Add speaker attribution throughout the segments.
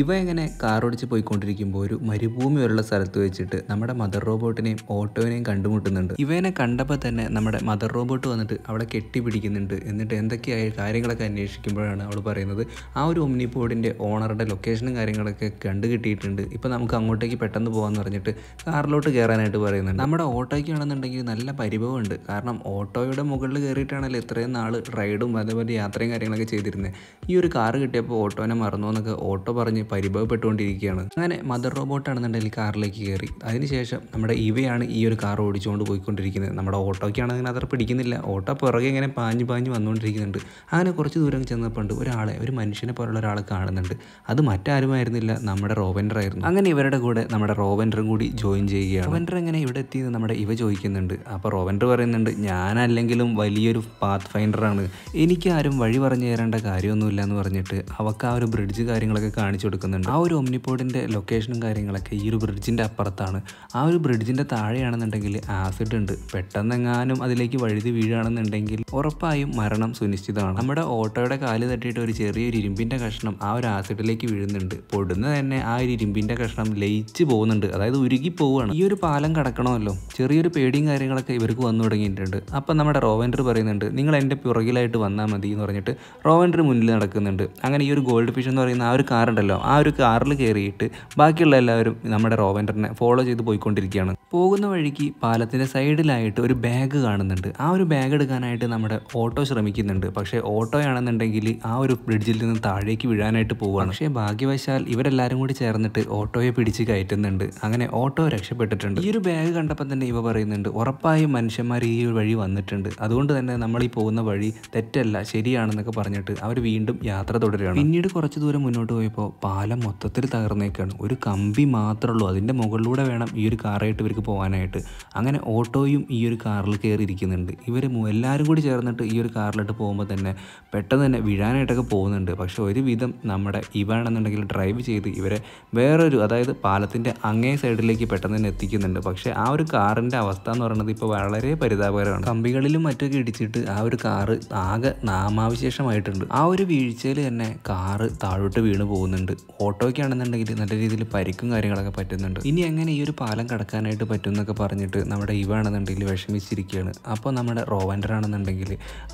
Speaker 1: ഇവ എങ്ങനെ കാറോടിച്ച് പോയിക്കൊണ്ടിരിക്കുമ്പോൾ ഒരു മരുഭൂമി വരെയുള്ള സ്ഥലത്ത് വെച്ചിട്ട് നമ്മുടെ മദർ റോബോട്ടിനെയും ഓട്ടോനെയും കണ്ടുമുട്ടുന്നുണ്ട് ഇവനെ കണ്ടപ്പോൾ തന്നെ നമ്മുടെ മദർ റോബോട്ട് വന്നിട്ട് അവളെ കെട്ടിപ്പിടിക്കുന്നുണ്ട് എന്നിട്ട് എന്തൊക്കെയായ കാര്യങ്ങളൊക്കെ അന്വേഷിക്കുമ്പോഴാണ് അവൾ പറയുന്നത് ആ ഒരു ഒമ്നിപോഡിൻ്റെ ഓണറുടെ ലൊക്കേഷനും കാര്യങ്ങളൊക്കെ കണ്ടു കിട്ടിയിട്ടുണ്ട് ഇപ്പോൾ നമുക്ക് അങ്ങോട്ടേക്ക് പെട്ടെന്ന് പോകാമെന്ന് പറഞ്ഞിട്ട് കാറിലോട്ട് കയറാനായിട്ട് പറയുന്നുണ്ട് നമ്മുടെ ഓട്ടോയ്ക്കാണെന്നുണ്ടെങ്കിൽ നല്ല പരിഭവമുണ്ട് കാരണം ഓട്ടോയുടെ മുകളിൽ കയറിയിട്ടാണല്ലോ ഇത്രയും നാൾ റൈഡും അതേപോലെ യാത്രയും കാര്യങ്ങളൊക്കെ ചെയ്തിരുന്നത് ഈ ഒരു കാറ് കിട്ടിയപ്പോൾ ഓട്ടോനെ മറന്നു എന്നൊക്കെ ഓട്ടോ പറഞ്ഞ് പറഞ്ഞ് പരിഭവപ്പെട്ടുകൊണ്ടിരിക്കുകയാണ് അങ്ങനെ മദർ റോബോട്ടാണെന്നുണ്ടെങ്കിൽ കാറിലേക്ക് കയറി അതിനുശേഷം നമ്മുടെ ഇവയാണ് ഈ ഒരു കാർ ഓടിച്ചുകൊണ്ട് പോയിക്കൊണ്ടിരിക്കുന്നത് നമ്മുടെ ഓട്ടോയ്ക്കാണ് അങ്ങനെ അതർ പിടിക്കുന്നില്ല ഓട്ടോ പുറകെ ഇങ്ങനെ പാഞ്ഞു പാഞ്ഞു വന്നുകൊണ്ടിരിക്കുന്നുണ്ട് അങ്ങനെ കുറച്ച് ദൂരം ചെന്നപ്പോണ്ട് ഒരാളെ ഒരു മനുഷ്യനെ പോലുള്ള ഒരാളെ കാണുന്നുണ്ട് അത് മറ്റാരുമായിരുന്നില്ല നമ്മുടെ റോവൻഡറായിരുന്നു അങ്ങനെ ഇവരുടെ കൂടെ നമ്മുടെ റോവൻഡറും കൂടി ജോയിൻ ചെയ്യുകയാണ് റോവൻഡർ എങ്ങനെ ഇവിടെ എത്തിയത് നമ്മുടെ ഇവ ചോദിക്കുന്നുണ്ട് അപ്പോൾ റോവൻഡർ പറയുന്നുണ്ട് ഞാനല്ലെങ്കിലും വലിയൊരു പാത്ത് ഫൈൻഡറാണ് എനിക്ക് ആരും വഴി പറഞ്ഞു തരേണ്ട കാര്യമൊന്നുമില്ല എന്ന് പറഞ്ഞിട്ട് അവക്ക് ആ ഒരു ബ്രിഡ്ജ് കാര്യങ്ങളൊക്കെ കാണിച്ചു കൊടുക്കുന്നുണ്ട് ആ ഒരു ഒമ്നിപ്പോഡിൻ്റെ ലൊക്കേഷനും കാര്യങ്ങളൊക്കെ ഈ ഒരു ബ്രിഡ്ജിൻ്റെ അപ്പുറത്താണ് ആ ഒരു ബ്രിഡ്ജിൻ്റെ താഴെയാണെന്നുണ്ടെങ്കിൽ ആസിഡ് ഉണ്ട് പെട്ടെന്നെങ്ങാനും അതിലേക്ക് വഴുതി വീഴുകയാണെന്നുണ്ടെങ്കിൽ ഉറപ്പായും മരണം സുനിശ്ചിതമാണ് നമ്മുടെ ഓട്ടോയുടെ കാല് തട്ടിയിട്ട് ഒരു ചെറിയൊരു ഇരുമ്പിൻ്റെ കഷ്ണം ആ ഒരു ആസിഡിലേക്ക് വീഴുന്നുണ്ട് പൊടുന്ന തന്നെ ആ ഒരു ഇരുമ്പിൻ്റെ കഷ്ണം ലയിച്ച് പോകുന്നുണ്ട് അതായത് ഉരുകി പോവുകയാണ് ഈ ഒരു പാലം കടക്കണമല്ലോ ചെറിയൊരു പേടിയും കാര്യങ്ങളൊക്കെ ഇവർക്ക് വന്നു തുടങ്ങിയിട്ടുണ്ട് അപ്പം നമ്മുടെ റോവൻഡർ പറയുന്നുണ്ട് നിങ്ങൾ എൻ്റെ പുറകിലായിട്ട് വന്നാൽ മതി എന്ന് പറഞ്ഞിട്ട് റോവൻഡർ മുന്നിൽ നടക്കുന്നുണ്ട് അങ്ങനെ ഈ ഒരു ഗോൾഡ് ഫിഷ് എന്ന് പറയുന്ന ആ ഒരു കാറുണ്ടല്ലോ ഉണ്ടാവും ആ ഒരു കാറിൽ കയറിയിട്ട് ബാക്കിയുള്ള എല്ലാവരും നമ്മുടെ റോവൻഡറിനെ ഫോളോ ചെയ്ത് പോയിക്കൊണ്ടിരിക്കുകയാണ് പോകുന്ന വഴിക്ക് പാലത്തിൻ്റെ സൈഡിലായിട്ട് ഒരു ബാഗ് കാണുന്നുണ്ട് ആ ഒരു ബാഗ് എടുക്കാനായിട്ട് നമ്മുടെ ഓട്ടോ ശ്രമിക്കുന്നുണ്ട് പക്ഷേ ഓട്ടോയാണെന്നുണ്ടെങ്കിൽ ആ ഒരു ബ്രിഡ്ജിൽ നിന്ന് താഴേക്ക് വീഴാനായിട്ട് പോവുകയാണ് പക്ഷേ ഭാഗ്യവശാൽ ഇവരെല്ലാവരും കൂടി ചേർന്നിട്ട് ഓട്ടോയെ പിടിച്ച് കയറ്റുന്നുണ്ട് അങ്ങനെ ഓട്ടോ രക്ഷപ്പെട്ടിട്ടുണ്ട് ഈ ഒരു ബാഗ് കണ്ടപ്പോൾ തന്നെ ഇവ പറയുന്നുണ്ട് ഉറപ്പായും മനുഷ്യന്മാർ ഈ ഒരു വഴി വന്നിട്ടുണ്ട് അതുകൊണ്ട് തന്നെ നമ്മൾ ഈ പോകുന്ന വഴി തെറ്റല്ല ശരിയാണെന്നൊക്കെ പറഞ്ഞിട്ട് അവർ വീണ്ടും യാത്ര തുടരുകയാണ് പിന്നീട് കുറച്ച് ദൂരം മുന്നോട്ട് പോയപ്പോൾ പാലം മൊത്തത്തിൽ തകർന്നേക്കാണ് ഒരു കമ്പി മാത്രമേ ഉള്ളൂ അതിൻ്റെ മുകളിലൂടെ വേണം ഈ ഒരു കാറായിട്ട് ഇവർക്ക് പോകാനായിട്ട് അങ്ങനെ ഓട്ടോയും ഈ ഒരു കാറിൽ കയറിയിരിക്കുന്നുണ്ട് ഇവർ എല്ലാവരും കൂടി ചേർന്നിട്ട് ഈ ഒരു കാറിലോട്ട് പോകുമ്പോൾ തന്നെ പെട്ടെന്ന് തന്നെ വീഴാനായിട്ടൊക്കെ പോകുന്നുണ്ട് പക്ഷേ ഒരുവിധം നമ്മുടെ ഇവാണെന്നുണ്ടെങ്കിൽ ഡ്രൈവ് ചെയ്ത് ഇവരെ വേറൊരു അതായത് പാലത്തിൻ്റെ അങ്ങേ സൈഡിലേക്ക് പെട്ടെന്ന് തന്നെ എത്തിക്കുന്നുണ്ട് പക്ഷേ ആ ഒരു കാറിൻ്റെ അവസ്ഥ എന്ന് പറയുന്നത് ഇപ്പോൾ വളരെ പരിതാപകരമാണ് കമ്പികളിലും മറ്റൊക്കെ ഇടിച്ചിട്ട് ആ ഒരു കാറ് ആകെ നാമാവിശേഷമായിട്ടുണ്ട് ആ ഒരു വീഴ്ചയിൽ തന്നെ കാറ് താഴോട്ട് വീണ് പോകുന്നുണ്ട് ഓട്ടോയ്ക്ക് ആണെന്നുണ്ടെങ്കിൽ നല്ല രീതിയിൽ പരിക്കും കാര്യങ്ങളൊക്കെ പറ്റുന്നുണ്ട് ഇനി എങ്ങനെ ഈ ഒരു പാലം കടക്കാനായിട്ട് പറ്റും എന്നൊക്കെ പറഞ്ഞിട്ട് നമ്മുടെ ഇവ ആണെന്നുണ്ടെങ്കിൽ വിഷമിച്ചിരിക്കുകയാണ് അപ്പോൾ നമ്മുടെ റോവൻഡർ ആണെന്നുണ്ടെങ്കിൽ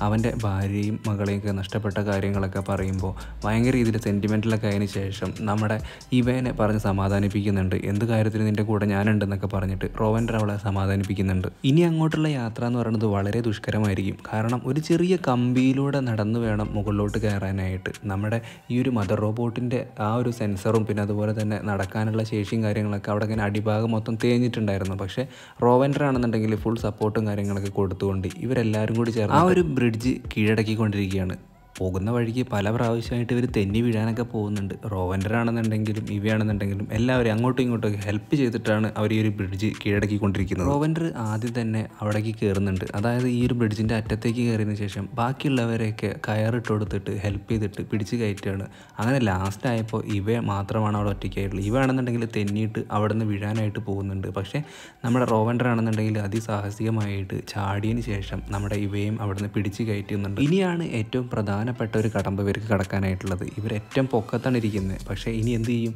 Speaker 1: അവൻ്റെ ഭാര്യയും ഒക്കെ നഷ്ടപ്പെട്ട കാര്യങ്ങളൊക്കെ പറയുമ്പോൾ ഭയങ്കര രീതിയിൽ സെൻറ്റിമെൻറ്റലൊക്കെ അതിന് ശേഷം നമ്മുടെ ഇവനെ പറഞ്ഞ് സമാധാനിപ്പിക്കുന്നുണ്ട് എന്ത് കാര്യത്തിന് നിൻ്റെ കൂടെ ഞാനുണ്ടെന്നൊക്കെ പറഞ്ഞിട്ട് റോവൻഡർ അവളെ സമാധാനിപ്പിക്കുന്നുണ്ട് ഇനി അങ്ങോട്ടുള്ള യാത്ര എന്ന് പറയുന്നത് വളരെ ദുഷ്കരമായിരിക്കും കാരണം ഒരു ചെറിയ കമ്പിയിലൂടെ നടന്നു വേണം മുകളിലോട്ട് കയറാനായിട്ട് നമ്മുടെ ഈ ഒരു മദർ റോബോട്ടിൻ്റെ ആ ഒരു സെൻസറും പിന്നെ അതുപോലെ തന്നെ നടക്കാനുള്ള ശേഷിയും കാര്യങ്ങളൊക്കെ അവിടെ ഇങ്ങനെ അടിഭാഗം മൊത്തം തേഞ്ഞിട്ടുണ്ടായിരുന്നു പക്ഷേ റോവൻഡർ ആണെന്നുണ്ടെങ്കിൽ ഫുൾ സപ്പോർട്ടും കാര്യങ്ങളൊക്കെ കൊടുത്തുകൊണ്ട് ഇവരെല്ലാവരും കൂടി ചേർന്ന് ആ ഒരു ബ്രിഡ്ജ് കീഴടക്കിക്കൊണ്ടിരിക്കുകയാണ് പോകുന്ന വഴിക്ക് പല പ്രാവശ്യമായിട്ട് ഇവർ തെന്നി വീഴാനൊക്കെ പോകുന്നുണ്ട് റോവൻഡറാണെന്നുണ്ടെങ്കിലും ഇവയാണെന്നുണ്ടെങ്കിലും എല്ലാവരും അങ്ങോട്ടും ഇങ്ങോട്ടും ഹെൽപ്പ് ചെയ്തിട്ടാണ് അവർ ഈ ഒരു ബ്രിഡ്ജ് കീഴടക്കിക്കൊണ്ടിരിക്കുന്നത് റോവൻഡർ ആദ്യം തന്നെ അവിടേക്ക് കയറുന്നുണ്ട് അതായത് ഈ ഒരു ബ്രിഡ്ജിൻ്റെ അറ്റത്തേക്ക് കയറിയതിന് ശേഷം ബാക്കിയുള്ളവരെയൊക്കെ കയറിട്ട് കൊടുത്തിട്ട് ഹെൽപ്പ് ചെയ്തിട്ട് പിടിച്ച് കയറ്റുകയാണ് അങ്ങനെ ലാസ്റ്റ് ആയപ്പോൾ ഇവ മാത്രമാണ് അവിടെ ഒറ്റയ്ക്കായിട്ടുള്ളത് ഇവയാണെന്നുണ്ടെങ്കിൽ തെന്നിയിട്ട് അവിടെ നിന്ന് വീഴാനായിട്ട് പോകുന്നുണ്ട് പക്ഷേ നമ്മുടെ റോവൻഡറാണെന്നുണ്ടെങ്കിൽ അതിസാഹസികമായിട്ട് ചാടിയതിന് ശേഷം നമ്മുടെ ഇവയും അവിടെ നിന്ന് പിടിച്ച് കയറ്റുന്നുണ്ട് ഇനിയാണ് ഏറ്റവും പ്രധാന പ്രധാനപ്പെട്ട ഒരു കടമ്പ ഇവർക്ക് കടക്കാനായിട്ടുള്ളത് ഇവർ ഏറ്റവും പൊക്കത്താണ് ഇരിക്കുന്നത് പക്ഷേ ഇനി എന്ത് ചെയ്യും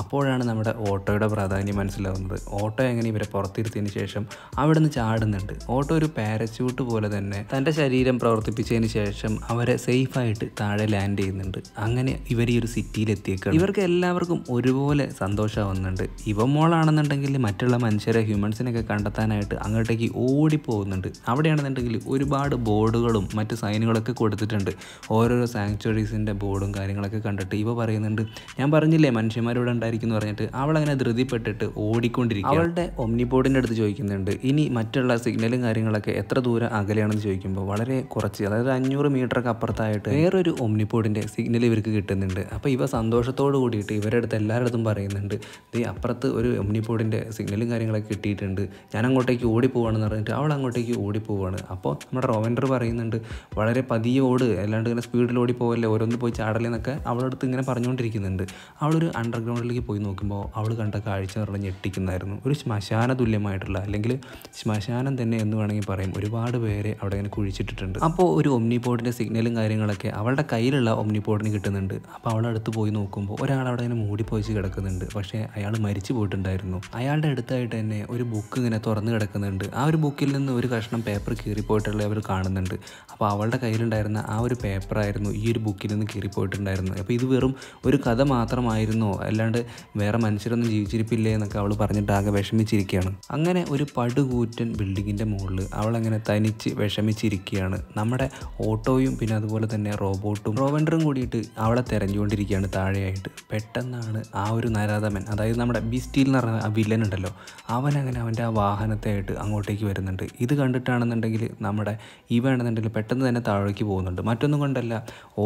Speaker 1: അപ്പോഴാണ് നമ്മുടെ ഓട്ടോയുടെ പ്രാധാന്യം മനസ്സിലാവുന്നത് ഓട്ടോ എങ്ങനെ ഇവരെ പുറത്തിരുത്തിയതിന് ശേഷം അവിടെ നിന്ന് ചാടുന്നുണ്ട് ഓട്ടോ ഒരു പാരച്യൂട്ട് പോലെ തന്നെ തൻ്റെ ശരീരം പ്രവർത്തിപ്പിച്ചതിന് ശേഷം അവരെ സേഫായിട്ട് താഴെ ലാൻഡ് ചെയ്യുന്നുണ്ട് അങ്ങനെ ഇവർ ഈ ഒരു സിറ്റിയിലെത്തിയേക്കാണ് ഇവർക്ക് എല്ലാവർക്കും ഒരുപോലെ സന്തോഷമാവുന്നുണ്ട് ഇവ മോളാണെന്നുണ്ടെങ്കിൽ മറ്റുള്ള മനുഷ്യരെ ഹ്യൂമൻസിനെയൊക്കെ കണ്ടെത്താനായിട്ട് അങ്ങോട്ടേക്ക് ഓടിപ്പോകുന്നുണ്ട് അവിടെയാണെന്നുണ്ടെങ്കിൽ ഒരുപാട് ബോർഡുകളും മറ്റ് സൈനുകളൊക്കെ കൊടുത്തിട്ടുണ്ട് ഓരോരോ സാങ്ച്വറീസിൻ്റെ ബോർഡും കാര്യങ്ങളൊക്കെ കണ്ടിട്ട് ഇവ പറയുന്നുണ്ട് ഞാൻ പറഞ്ഞില്ലേ മനുഷ്യന്മാരിവിടെ ഉണ്ടായിരിക്കും എന്ന് പറഞ്ഞിട്ട് അവൾ അങ്ങനെ ധൃതിപ്പെട്ടിട്ട് ഓടിക്കൊണ്ടിരിക്കും അവളുടെ ഒമ്നിബോർഡിൻ്റെ അടുത്ത് ചോദിക്കുന്നുണ്ട് ഇനി മറ്റുള്ള സിഗ്നലും കാര്യങ്ങളൊക്കെ എത്ര ദൂരം അകലെയാണെന്ന് ചോദിക്കുമ്പോൾ വളരെ കുറച്ച് അതായത് അഞ്ഞൂറ് മീറ്ററൊക്കെ അപ്പുറത്തായിട്ട് വേറൊരു ഒമ്നിബോർഡിൻ്റെ സിഗ്നൽ ഇവർക്ക് കിട്ടുന്നുണ്ട് അപ്പോൾ ഇവ സന്തോഷത്തോട് കൂടിയിട്ട് ഇവരുടെ അടുത്ത് എല്ലാവരുടെ പറയുന്നുണ്ട് ഈ അപ്പുറത്ത് ഒരു ഒമ്നിബോർഡിൻ്റെ സിഗ്നലും കാര്യങ്ങളൊക്കെ കിട്ടിയിട്ടുണ്ട് ഞാൻ അങ്ങോട്ടേക്ക് ഓടിപ്പോവാണെന്ന് പറഞ്ഞിട്ട് അവൾ അങ്ങോട്ടേക്ക് ഓടിപ്പോവാണ് അപ്പോൾ നമ്മുടെ റോവൻഡർ പറയുന്നുണ്ട് വളരെ പതിയെ ഓട് അല്ലാണ്ട് ഇങ്ങനെ സ്പീഡിൽ ഓടി പോകല്ലേ ഓരോന്ന് പോയി ചാടലെന്നൊക്കെ അവളടുത്ത് ഇങ്ങനെ പറഞ്ഞുകൊണ്ടിരിക്കുന്നുണ്ട് അവളൊരു അണ്ടർഗ്രൗണ്ടിൽ അപ്പുറത്തേക്ക് പോയി നോക്കുമ്പോൾ അവൾ കണ്ട കാഴ്ച എന്ന് പറഞ്ഞാൽ ഞെട്ടിക്കുന്നതായിരുന്നു ഒരു ശ്മശാന തുല്യമായിട്ടുള്ള അല്ലെങ്കിൽ ശ്മശാനം തന്നെ എന്ന് വേണമെങ്കിൽ പറയും ഒരുപാട് പേരെ അവിടെ ഇങ്ങനെ കുഴിച്ചിട്ടിട്ടുണ്ട് അപ്പോൾ ഒരു ഒമ്നിപോർട്ടിൻ്റെ സിഗ്നലും കാര്യങ്ങളൊക്കെ അവളുടെ കയ്യിലുള്ള ഒമ്നിപോർട്ടിന് കിട്ടുന്നുണ്ട് അപ്പോൾ അവളുടെ അടുത്ത് പോയി നോക്കുമ്പോൾ ഒരാൾ അവിടെ ഇങ്ങനെ മൂടിപ്പോയിച്ച് കിടക്കുന്നുണ്ട് പക്ഷേ അയാൾ മരിച്ചു പോയിട്ടുണ്ടായിരുന്നു അയാളുടെ അടുത്തായിട്ട് തന്നെ ഒരു ബുക്ക് ഇങ്ങനെ തുറന്നു കിടക്കുന്നുണ്ട് ആ ഒരു ബുക്കിൽ നിന്ന് ഒരു കഷ്ണം പേപ്പർ കീറിപ്പോയിട്ടുള്ള അവർ കാണുന്നുണ്ട് അപ്പോൾ അവളുടെ കയ്യിലുണ്ടായിരുന്ന ആ ഒരു പേപ്പറായിരുന്നു ഈ ഒരു ബുക്കിൽ നിന്ന് കീറിപ്പോയിട്ടുണ്ടായിരുന്നത് അപ്പോൾ ഇത് വെറും ഒരു കഥ മാത്രമായിരുന്നോ അല്ലാണ്ട് അല്ലാണ്ട് വേറെ മനുഷ്യരൊന്നും ജീവിച്ചിരിപ്പില്ലേ എന്നൊക്കെ അവൾ പറഞ്ഞിട്ട് ആകെ വിഷമിച്ചിരിക്കുകയാണ് അങ്ങനെ ഒരു പടുകൂറ്റൻ ബിൽഡിങ്ങിൻ്റെ മുകളിൽ അവളങ്ങനെ തനിച്ച് വിഷമിച്ചിരിക്കുകയാണ് നമ്മുടെ ഓട്ടോയും പിന്നെ അതുപോലെ തന്നെ റോബോട്ടും റോവൻഡറും കൂടിയിട്ട് അവളെ തെരഞ്ഞുകൊണ്ടിരിക്കുകയാണ് താഴെയായിട്ട് പെട്ടെന്നാണ് ആ ഒരു നരാധമൻ അതായത് നമ്മുടെ ബിസ്റ്റീൽ എന്ന് പറഞ്ഞ ആ വില്ലൻ ഉണ്ടല്ലോ അവൻ അവൻ്റെ ആ വാഹനത്തെയായിട്ട് അങ്ങോട്ടേക്ക് വരുന്നുണ്ട് ഇത് കണ്ടിട്ടാണെന്നുണ്ടെങ്കിൽ നമ്മുടെ ഇവയാണെന്നുണ്ടെങ്കിൽ പെട്ടെന്ന് തന്നെ താഴേക്ക് പോകുന്നുണ്ട് മറ്റൊന്നും കൊണ്ടല്ല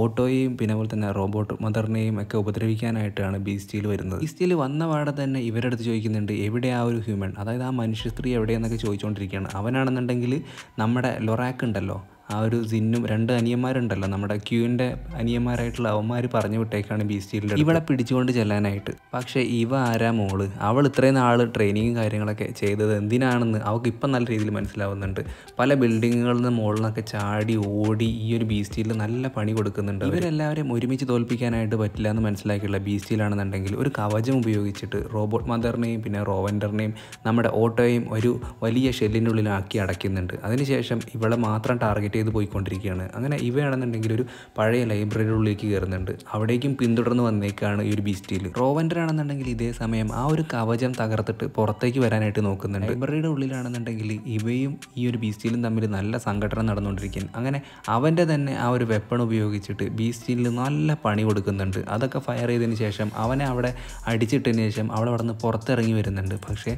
Speaker 1: ഓട്ടോയെയും പിന്നെ അതുപോലെ തന്നെ റോബോട്ട് മദറിനെയും ഒക്കെ ഉപദ്രവിക്കാനായിട്ടാണ് ബീസ്റ്റീൽ വരുന്നത് വരുന്നത് ഇസ്റ്റിൽ വന്ന പാടെ തന്നെ ഇവരുടെ അടുത്ത് ചോദിക്കുന്നുണ്ട് എവിടെ ആ ഒരു ഹ്യൂമൻ അതായത് ആ മനുഷ്യ സ്ത്രീ എവിടെയെന്നൊക്കെ ചോദിച്ചുകൊണ്ടിരിക്കുകയാണ് അവനാണെന്നുണ്ടെങ്കിൽ നമ്മുടെ ലൊറാക്ക് ഉണ്ടല്ലോ ആ ഒരു സിന്നും രണ്ട് അനിയന്മാരുണ്ടല്ലോ നമ്മുടെ ക്യൂവിൻ്റെ അനിയന്മാരായിട്ടുള്ള അവന്മാർ പറഞ്ഞു വിട്ടേക്കാണ് ബീസ്റ്റിയിലെ ഇവളെ പിടിച്ചുകൊണ്ട് ചെല്ലാനായിട്ട് പക്ഷേ ഇവ ആരാ മോള് അവൾ ഇത്രയും നാൾ ട്രെയിനിങ്ങും കാര്യങ്ങളൊക്കെ ചെയ്തത് എന്തിനാണെന്ന് അവൾക്ക് ഇപ്പം നല്ല രീതിയിൽ മനസ്സിലാവുന്നുണ്ട് പല ബിൽഡിങ്ങുകളിൽ നിന്ന് മുകളിൽ നിന്നൊക്കെ ചാടി ഓടി ഈ ഒരു ബീസ്റ്റിയിൽ നല്ല പണി കൊടുക്കുന്നുണ്ട് ഇവരെല്ലാവരെയും ഒരുമിച്ച് തോൽപ്പിക്കാനായിട്ട് പറ്റില്ല എന്ന് മനസ്സിലാക്കിയുള്ള ബീസ്റ്റിയിലാണെന്നുണ്ടെങ്കിൽ ഒരു കവചം ഉപയോഗിച്ചിട്ട് റോബോട്ട് മദറിനെയും പിന്നെ റോവൻഡറിനെയും നമ്മുടെ ഓട്ടോയും ഒരു വലിയ ഷെല്ലിൻ്റെ ഉള്ളിലാക്കി അടയ്ക്കുന്നുണ്ട് അതിനുശേഷം ഇവളെ മാത്രം ടാർഗറ്റ് ചെയ്ത് പോയിക്കൊണ്ടിരിക്കുകയാണ് അങ്ങനെ ഇവയാണെന്നുണ്ടെങ്കിൽ ഒരു പഴയ ലൈബ്രറികളിലേക്ക് ഉള്ളിലേക്ക് കയറുന്നുണ്ട് അവിടേക്കും പിന്തുടർന്ന് വന്നേക്കാണ് ഈ ഒരു ബീസ്റ്റിയിൽ ആണെന്നുണ്ടെങ്കിൽ ഇതേ സമയം ആ ഒരു കവചം തകർത്തിട്ട് പുറത്തേക്ക് വരാനായിട്ട് നോക്കുന്നുണ്ട് ലൈബ്രറിയുടെ ഉള്ളിലാണെന്നുണ്ടെങ്കിൽ ഇവയും ഈ ഒരു ബീസ്റ്റിയിലും തമ്മിൽ നല്ല സംഘടന നടന്നുകൊണ്ടിരിക്കുകയാണ് അങ്ങനെ അവൻ്റെ തന്നെ ആ ഒരു വെപ്പൺ ഉപയോഗിച്ചിട്ട് ബീസ്റ്റിയിൽ നല്ല പണി കൊടുക്കുന്നുണ്ട് അതൊക്കെ ഫയർ ചെയ്തതിന് ശേഷം അവനെ അവിടെ അടിച്ചിട്ടതിന് ശേഷം അവൾ അവിടെ നിന്ന് പുറത്തിറങ്ങി വരുന്നുണ്ട് പക്ഷേ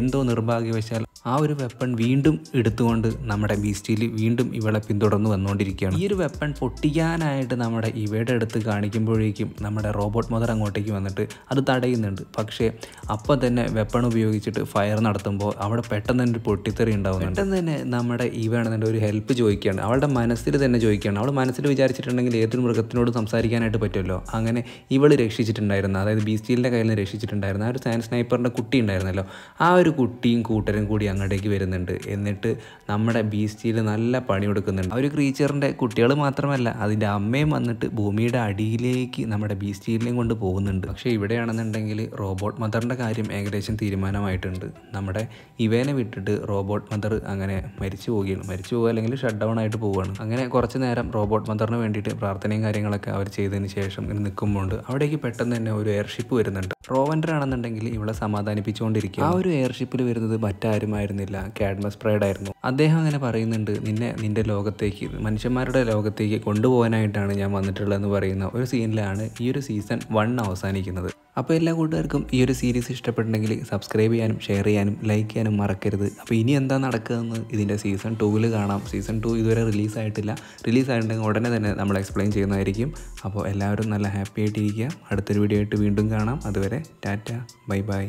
Speaker 1: എന്തോ നിർഭാഗ്യവശാൽ ആ ഒരു വെപ്പൺ വീണ്ടും എടുത്തുകൊണ്ട് നമ്മുടെ ബീസ്റ്റിയിൽ വീണ്ടും ഇവളെ പിന്തുടർന്ന് വന്നുകൊണ്ടിരിക്കുകയാണ് ഈ ഒരു വെപ്പൺ പൊട്ടിക്കാനായിട്ട് നമ്മുടെ ഇവയുടെ അടുത്ത് കാണിക്കുമ്പോഴേക്കും നമ്മുടെ റോബോട്ട് മുതൽ അങ്ങോട്ടേക്ക് വന്നിട്ട് അത് തടയുന്നുണ്ട് പക്ഷേ അപ്പം തന്നെ വെപ്പൺ ഉപയോഗിച്ചിട്ട് ഫയർ നടത്തുമ്പോൾ അവിടെ പെട്ടെന്ന് തന്നെ ഒരു പൊട്ടിത്തെറി ഉണ്ടാവും പെട്ടെന്ന് തന്നെ നമ്മുടെ ഇവയാണെന്നുണ്ട് ഒരു ഹെൽപ്പ് ചോദിക്കുകയാണ് അവളുടെ മനസ്സിൽ തന്നെ ചോദിക്കുകയാണ് അവൾ മനസ്സിൽ വിചാരിച്ചിട്ടുണ്ടെങ്കിൽ ഏതൊരു മൃഗത്തിനോട് സംസാരിക്കാനായിട്ട് പറ്റുമല്ലോ അങ്ങനെ ഇവൾ രക്ഷിച്ചിട്ടുണ്ടായിരുന്നു അതായത് ബീസ്റ്റീലിൻ്റെ കയ്യിൽ നിന്ന് രക്ഷിച്ചിട്ടുണ്ടായിരുന്നു ആ ഒരു സയൻസ് സ്നൈപ്പറിൻ്റെ കുട്ടി ഉണ്ടായിരുന്നല്ലോ ആ ഒരു കുട്ടിയും കൂട്ടരും കൂടി അങ്ങോട്ടേക്ക് വരുന്നുണ്ട് എന്നിട്ട് നമ്മുടെ ബീസ്റ്റീൽ നല്ല പണിയെടുക്കും കൊടുക്കുന്നുണ്ട് ആ ഒരു ക്രീച്ചറിൻ്റെ കുട്ടികൾ മാത്രമല്ല അതിൻ്റെ അമ്മയും വന്നിട്ട് ഭൂമിയുടെ അടിയിലേക്ക് നമ്മുടെ ബീസ്റ്റീലിനെയും കൊണ്ട് പോകുന്നുണ്ട് പക്ഷേ ഇവിടെയാണെന്നുണ്ടെങ്കിൽ റോബോട്ട് മദറിൻ്റെ കാര്യം ഏകദേശം തീരുമാനമായിട്ടുണ്ട് നമ്മുടെ ഇവേനെ വിട്ടിട്ട് റോബോട്ട് മദർ അങ്ങനെ മരിച്ചു പോവുകയാണ് മരിച്ചു പോകുക അല്ലെങ്കിൽ ഷട്ട് ഡൗൺ ആയിട്ട് പോവുകയാണ് അങ്ങനെ കുറച്ച് നേരം റോബോട്ട് മദറിന് വേണ്ടിയിട്ട് പ്രാർത്ഥനയും കാര്യങ്ങളൊക്കെ അവർ ചെയ്തതിന് ശേഷം ഇങ്ങനെ നിൽക്കുമ്പോണ്ട് അവിടേക്ക് പെട്ടെന്ന് തന്നെ ഒരു എയർഷിപ്പ് വരുന്നുണ്ട് റോവൻഡർ ആണെന്നുണ്ടെങ്കിൽ ഇവളെ സമാധാനിപ്പിച്ചുകൊണ്ടിരിക്കുക ആ ഒരു എയർഷിപ്പിൽ വരുന്നത് മറ്റാരുമായിരുന്നില്ല കാഡ്മസ് പ്രൈഡ് ആയിരുന്നു അദ്ദേഹം അങ്ങനെ പറയുന്നുണ്ട് നിന്നെ നിന്റെ ലോകത്തേക്ക് മനുഷ്യന്മാരുടെ ലോകത്തേക്ക് കൊണ്ടുപോകാനായിട്ടാണ് ഞാൻ വന്നിട്ടുള്ളതെന്ന് പറയുന്ന ഒരു സീനിലാണ് ഈ ഒരു സീസൺ വൺ അവസാനിക്കുന്നത് അപ്പോൾ എല്ലാ കൂട്ടുകാർക്കും ഈ ഒരു സീരീസ് ഇഷ്ടപ്പെട്ടുണ്ടെങ്കിൽ സബ്സ്ക്രൈബ് ചെയ്യാനും ഷെയർ ചെയ്യാനും ലൈക്ക് ചെയ്യാനും മറക്കരുത് അപ്പോൾ ഇനി എന്താ നടക്കുകയെന്ന് ഇതിൻ്റെ സീസൺ ടൂവിൽ കാണാം സീസൺ ടു ഇതുവരെ റിലീസായിട്ടില്ല റിലീസായിട്ടുണ്ടെങ്കിൽ ഉടനെ തന്നെ നമ്മൾ എക്സ്പ്ലെയിൻ ചെയ്യുന്നതായിരിക്കും അപ്പോൾ എല്ലാവരും നല്ല ഹാപ്പി ആയിട്ടിരിക്കുക അടുത്തൊരു വീഡിയോ ആയിട്ട് വീണ്ടും കാണാം അതുവരെ ടാറ്റ ബൈ ബൈ